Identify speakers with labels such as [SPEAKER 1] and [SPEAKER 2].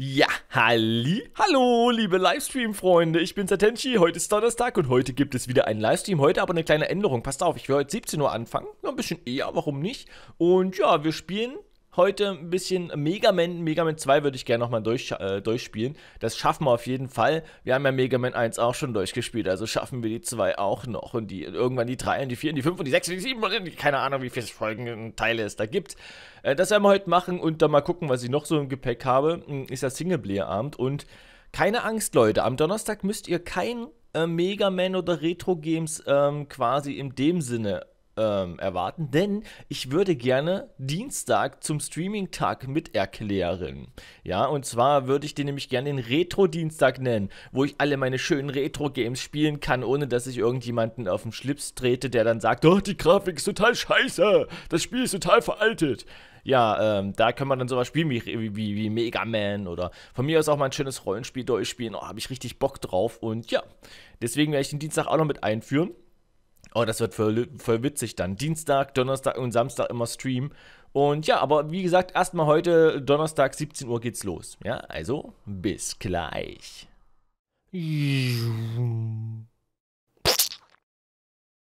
[SPEAKER 1] Ja, halli, hallo, liebe Livestream-Freunde, ich bin Satenshi, heute ist Donnerstag und heute gibt es wieder einen Livestream, heute aber eine kleine Änderung, passt auf, ich will heute 17 Uhr anfangen, ein bisschen eher, warum nicht, und ja, wir spielen heute ein bisschen Mega Man. Mega Man 2 würde ich gerne nochmal durch, äh, durchspielen. Das schaffen wir auf jeden Fall. Wir haben ja Mega Man 1 auch schon durchgespielt, also schaffen wir die 2 auch noch. Und die irgendwann die 3 und die 4 und die 5 und die 6 und die 7 und die, keine Ahnung, wie viele Folgen und Teile es da gibt. Äh, das werden wir heute machen und dann mal gucken, was ich noch so im Gepäck habe. Hm, ist das Singleplayer-Abend und keine Angst, Leute. Am Donnerstag müsst ihr kein äh, Mega Man oder Retro-Games ähm, quasi in dem Sinne ähm, erwarten, denn ich würde gerne Dienstag zum Streaming-Tag mit erklären. Ja, und zwar würde ich den nämlich gerne den Retro-Dienstag nennen, wo ich alle meine schönen Retro-Games spielen kann, ohne dass ich irgendjemanden auf den Schlips trete, der dann sagt, oh, die Grafik ist total scheiße, das Spiel ist total veraltet ja, ähm, da kann man dann sowas spielen wie, wie, wie Mega Man oder von mir aus auch mal ein schönes Rollenspiel durchspielen. Oh, habe ich richtig Bock drauf. Und ja, deswegen werde ich den Dienstag auch noch mit einführen. Oh, das wird voll, voll witzig dann. Dienstag, Donnerstag und Samstag immer Stream. Und ja, aber wie gesagt, erstmal heute Donnerstag 17 Uhr geht's los. Ja, also bis gleich.